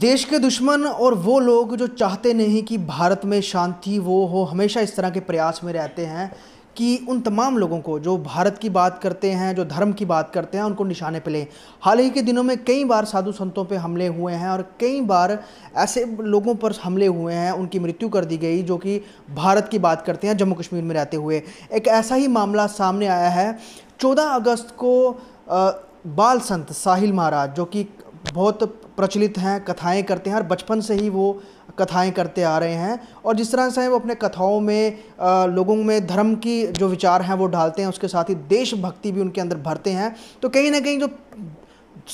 देश के दुश्मन और वो लोग जो चाहते नहीं कि भारत में शांति वो हो हमेशा इस तरह के प्रयास में रहते हैं कि उन तमाम लोगों को जो भारत की बात करते हैं जो धर्म की बात करते हैं उनको निशाने पर लें हाल ही के दिनों में कई बार साधु संतों पे हमले हुए हैं और कई बार ऐसे लोगों पर हमले हुए हैं उनकी मृत्यु कर दी गई जो कि भारत की बात करते हैं जम्मू कश्मीर में रहते हुए एक ऐसा ही मामला सामने आया है चौदह अगस्त को आ, बाल संत साहिल महाराज जो कि बहुत प्रचलित हैं कथाएं करते हैं और बचपन से ही वो कथाएं करते आ रहे हैं और जिस तरह से वो अपने कथाओं में आ, लोगों में धर्म की जो विचार हैं वो डालते हैं उसके साथ ही देशभक्ति भी उनके अंदर भरते हैं तो कहीं ना कहीं जो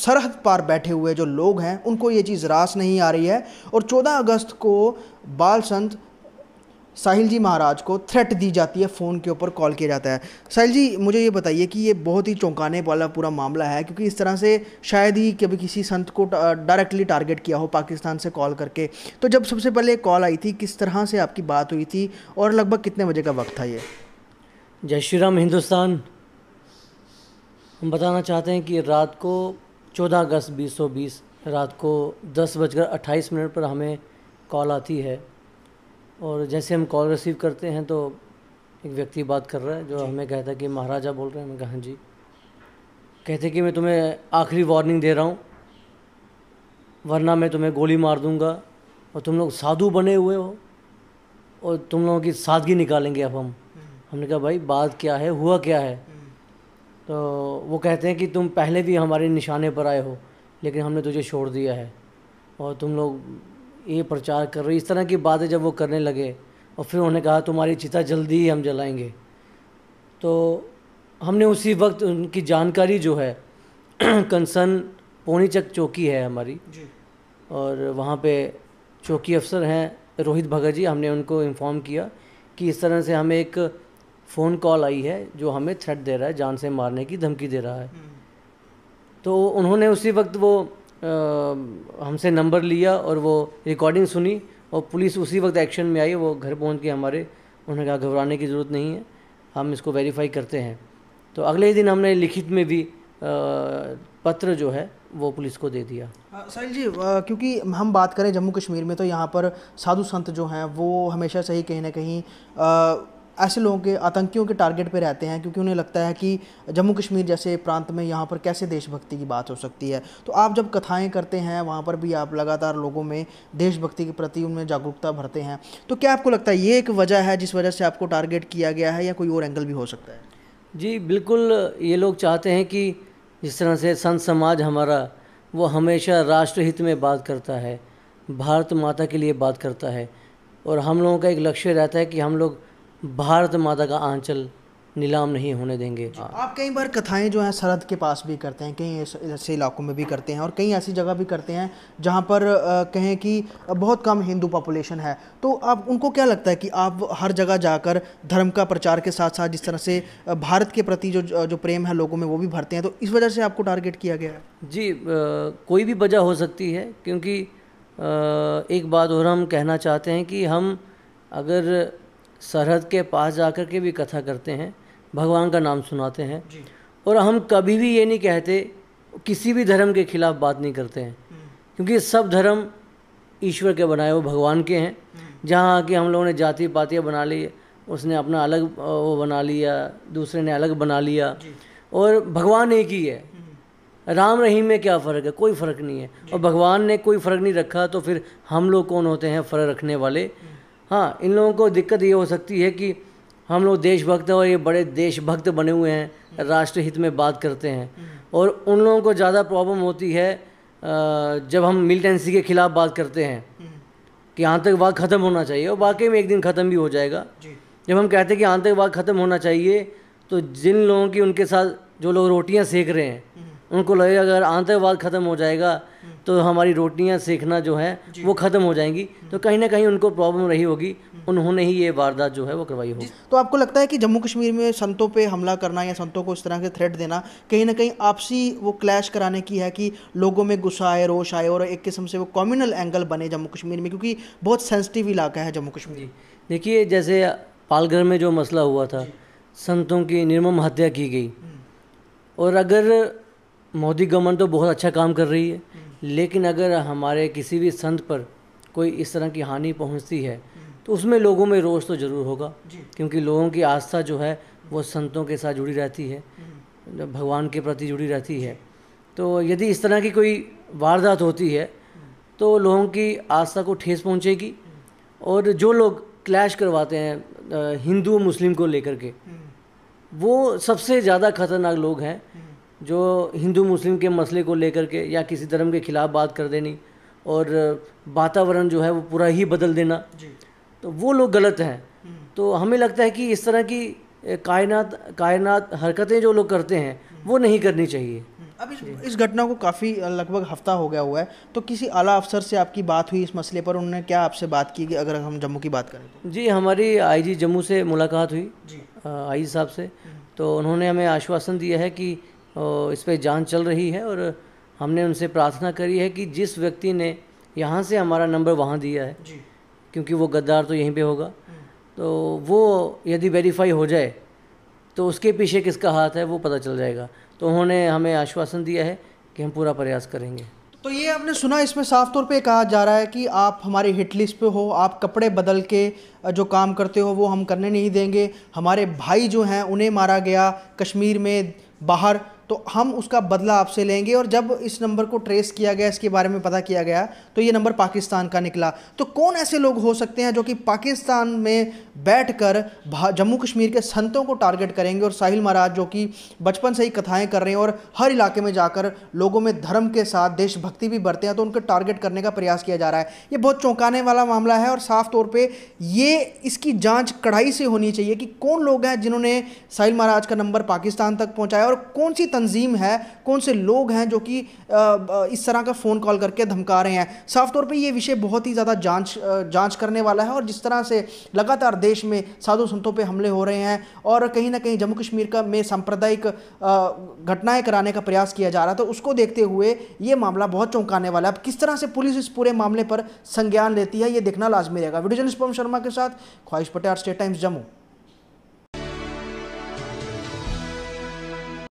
सरहद पार बैठे हुए जो लोग हैं उनको ये चीज़ रास नहीं आ रही है और 14 अगस्त को बाल संत साहिल जी महाराज को थ्रेट दी जाती है फ़ोन के ऊपर कॉल किया जाता है साहिल जी मुझे ये बताइए कि ये बहुत ही चौंकाने वाला पूरा मामला है क्योंकि इस तरह से शायद ही कभी किसी संत को डायरेक्टली टारगेट किया हो पाकिस्तान से कॉल करके तो जब सबसे पहले कॉल आई थी किस तरह से आपकी बात हुई थी और लगभग कितने बजे का वक्त था ये जय श्री राम हिंदुस्तान हम बताना चाहते हैं कि रात को चौदह अगस्त बीस रात को दस बजकर अट्ठाईस मिनट पर हमें कॉल आती है और जैसे हम कॉल रिसीव करते हैं तो एक व्यक्ति बात कर रहा है जो हमें कहता है कि महाराजा बोल रहे हैं हमें कहा हाँ जी कहते कि मैं तुम्हें आखिरी वार्निंग दे रहा हूँ वरना मैं तुम्हें गोली मार दूँगा और तुम लोग साधु बने हुए हो और तुम लोगों की सादगी निकालेंगे अब हम हम्म। हमने कहा भाई बात क्या है हुआ क्या है हम्म। तो वो कहते हैं कि तुम पहले भी हमारे निशाने पर आए हो लेकिन हमने तुझे छोड़ दिया है और तुम लोग ये प्रचार कर रहे इस तरह की बातें जब वो करने लगे और फिर उन्होंने कहा तुम्हारी चिता जल्दी ही हम जलाएंगे तो हमने उसी वक्त उनकी जानकारी जो है कंसर्न पोनीचक चौकी है हमारी और वहाँ पे चौकी अफसर हैं रोहित भगत जी हमने उनको इन्फॉर्म किया कि इस तरह से हमें एक फ़ोन कॉल आई है जो हमें थ्रेट दे रहा है जान से मारने की धमकी दे रहा है हम्म। तो उन्होंने उसी वक्त वो हमसे नंबर लिया और वो रिकॉर्डिंग सुनी और पुलिस उसी वक्त एक्शन में आई वो घर पहुंच के हमारे उन्होंने कहा घबराने की ज़रूरत नहीं है हम इसको वेरीफाई करते हैं तो अगले ही दिन हमने लिखित में भी पत्र जो है वो पुलिस को दे दिया साहिल जी आ, क्योंकि हम बात करें जम्मू कश्मीर में तो यहाँ पर साधु संत जो हैं वो हमेशा से ही कहीं ना कहीं ऐसे लोगों के आतंकियों के टारगेट पे रहते हैं क्योंकि उन्हें लगता है कि जम्मू कश्मीर जैसे प्रांत में यहाँ पर कैसे देशभक्ति की बात हो सकती है तो आप जब कथाएँ करते हैं वहाँ पर भी आप लगातार लोगों में देशभक्ति के प्रति उनमें जागरूकता भरते हैं तो क्या आपको लगता है ये एक वजह है जिस वजह से आपको टारगेट किया गया है या कोई और एंगल भी हो सकता है जी बिल्कुल ये लोग चाहते हैं कि जिस तरह से संत समाज हमारा वो हमेशा राष्ट्रहित में बात करता है भारत माता के लिए बात करता है और हम लोगों का एक लक्ष्य रहता है कि हम लोग भारत माता का आंचल नीलाम नहीं होने देंगे आप कई बार कथाएं जो हैं सरहद के पास भी करते हैं कई ऐसे इलाकों में भी करते हैं और कई ऐसी जगह भी करते हैं जहां पर कहें कि बहुत कम हिंदू पॉपुलेशन है तो आप उनको क्या लगता है कि आप हर जगह जाकर धर्म का प्रचार के साथ साथ जिस तरह से भारत के प्रति जो जो प्रेम है लोगों में वो भी भरते हैं तो इस वजह से आपको टारगेट किया गया है जी कोई भी वजह हो सकती है क्योंकि एक बात और हम कहना चाहते हैं कि हम अगर सरहद के पास जाकर के भी कथा करते हैं भगवान का नाम सुनाते हैं और हम कभी भी ये नहीं कहते किसी भी धर्म के खिलाफ बात नहीं करते हैं हम्म। क्योंकि सब धर्म ईश्वर के बनाए वो भगवान के हैं हम्म। जहाँ आके हम लोगों ने जाति पातियाँ बना ली उसने अपना अलग वो बना लिया दूसरे ने अलग बना लिया और भगवान एक ही है हम्म। राम रहीम में क्या फ़र्क है कोई फ़र्क नहीं है और भगवान ने कोई फ़र्क नहीं रखा तो फिर हम लोग कौन होते हैं फ़र्क रखने वाले हाँ इन लोगों को दिक्कत ये हो सकती है कि हम लोग देशभक्त और ये बड़े देशभक्त बने हुए हैं राष्ट्र हित में बात करते हैं और उन लोगों को ज़्यादा प्रॉब्लम होती है जब हम मिलिटेंसी के ख़िलाफ़ बात करते हैं कि आतंकवाद ख़त्म होना चाहिए और वाकई में एक दिन ख़त्म भी हो जाएगा जब हम कहते हैं कि आतंकवाद ख़त्म होना चाहिए तो जिन लोगों की उनके साथ जो लोग रोटियां सेक रहे हैं हम्म। उनको लगेगा अगर आतंकवाद ख़त्म हो जाएगा तो हमारी रोटियां सीखना जो है वो ख़त्म हो जाएंगी हम्म। तो कहीं ना कहीं उनको प्रॉब्लम रही होगी हम्म। उन्होंने ही ये वारदात जो है वो करवाई होगी तो आपको लगता है कि जम्मू कश्मीर में संतों पे हमला करना या संतों को इस तरह के थ्रेट देना कहीं ना कहीं आपसी वो क्लैश कराने की है कि लोगों में गुस्सा आए रोश आए और एक किस्म से वो कॉम्यूनल एंगल बने जम्मू कश्मीर में क्योंकि बहुत सेंसिटिव इलाका है जम्मू कश्मीर देखिए जैसे पालघर में जो मसला हुआ था संतों की निर्मम हत्या की गई हम्म। और अगर मोदी गवर्नमेंट तो बहुत अच्छा काम कर रही है हम्म। लेकिन अगर हमारे किसी भी संत पर कोई इस तरह की हानि पहुंचती है हम्म। तो उसमें लोगों में रोष तो ज़रूर होगा क्योंकि लोगों की आस्था जो है वो संतों के साथ जुड़ी रहती है हम्म। भगवान के प्रति जुड़ी रहती है तो यदि इस तरह की कोई वारदात होती है तो लोगों की आस्था को ठेस पहुंचेगी और जो लोग क्लैश करवाते हैं हिंदू मुस्लिम को लेकर के वो सबसे ज़्यादा खतरनाक लोग हैं जो हिंदू मुस्लिम के मसले को लेकर के या किसी धर्म के खिलाफ बात कर देनी और वातावरण जो है वो पूरा ही बदल देना तो वो लोग गलत हैं हम्म। तो हमें लगता है कि इस तरह की कायनात कायनात हरकतें जो लोग करते हैं वो हम्म। नहीं करनी चाहिए हम्म। अब इस इस घटना को काफ़ी लगभग हफ्ता हो गया हुआ है तो किसी आला अफसर से आपकी बात हुई इस मसले पर उन्होंने क्या आपसे बात की कि अगर हम जम्मू की बात करें तो? जी हमारी आईजी जम्मू से मुलाकात हुई जी आई साहब से तो उन्होंने हमें आश्वासन दिया है कि इस पर जान चल रही है और हमने उनसे प्रार्थना करी है कि जिस व्यक्ति ने यहाँ से हमारा नंबर वहाँ दिया है क्योंकि वो गद्दार तो यहीं पे होगा हम्म। तो वो यदि वेरीफाई हो जाए तो उसके पीछे किसका हाथ है वो पता चल जाएगा तो उन्होंने हमें आश्वासन दिया है कि हम पूरा प्रयास करेंगे तो ये आपने सुना इसमें साफ तौर पे कहा जा रहा है कि आप हमारी हिट लिस्ट पे हो आप कपड़े बदल के जो काम करते हो वो हम करने नहीं देंगे हमारे भाई जो हैं उन्हें मारा गया कश्मीर में बाहर तो हम उसका बदला आपसे लेंगे और जब इस नंबर को ट्रेस किया गया इसके बारे में पता किया गया तो ये नंबर पाकिस्तान का निकला तो कौन ऐसे लोग हो सकते हैं जो कि पाकिस्तान में बैठ कर जम्मू कश्मीर के संतों को टारगेट करेंगे और साहिल महाराज जो कि बचपन से ही कथाएं कर रहे हैं और हर इलाके में जाकर लोगों में धर्म के साथ देशभक्ति भी बरते हैं तो उनको टारगेट करने का प्रयास किया जा रहा है ये बहुत चौंकाने वाला मामला है और साफ तौर पर ये इसकी जाँच कड़ाई से होनी चाहिए कि कौन लोग हैं जिन्होंने साहिल महाराज का नंबर पाकिस्तान तक पहुँचाया और कौन सी तंजीम है कौन से लोग हैं जो कि इस तरह का फ़ोन कॉल करके धमका रहे हैं साफ तौर पर यह विषय बहुत ही ज़्यादा जांच जांच करने वाला है और जिस तरह से लगातार देश में साधु संतों पर हमले हो रहे हैं और कहीं ना कहीं जम्मू कश्मीर का में सांप्रदायिक घटनाएं कराने का प्रयास किया जा रहा है तो उसको देखते हुए ये मामला बहुत चौंकाने वाला है अब किस तरह से पुलिस इस पूरे मामले पर संज्ञान लेती है ये देखना लाजमी रहेगा वीडियो जर्नलिस्ट पवन शर्मा के साथ ख्वाहिश पटेल स्टेट टाइम्स जम्मू